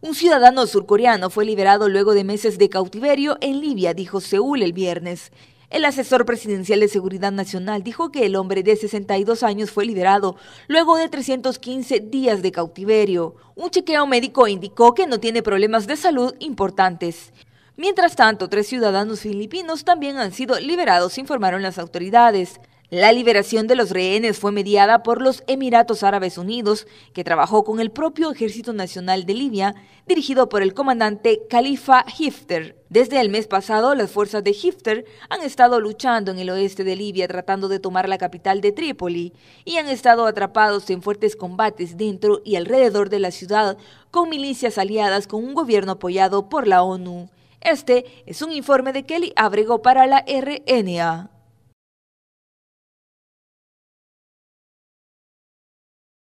Un ciudadano surcoreano fue liberado luego de meses de cautiverio en Libia, dijo Seúl el viernes. El asesor presidencial de Seguridad Nacional dijo que el hombre de 62 años fue liberado luego de 315 días de cautiverio. Un chequeo médico indicó que no tiene problemas de salud importantes. Mientras tanto, tres ciudadanos filipinos también han sido liberados, informaron las autoridades. La liberación de los rehenes fue mediada por los Emiratos Árabes Unidos, que trabajó con el propio Ejército Nacional de Libia, dirigido por el comandante Khalifa Hifter. Desde el mes pasado, las fuerzas de Hifter han estado luchando en el oeste de Libia tratando de tomar la capital de Trípoli y han estado atrapados en fuertes combates dentro y alrededor de la ciudad con milicias aliadas con un gobierno apoyado por la ONU. Este es un informe de Kelly Abrego para la RNA.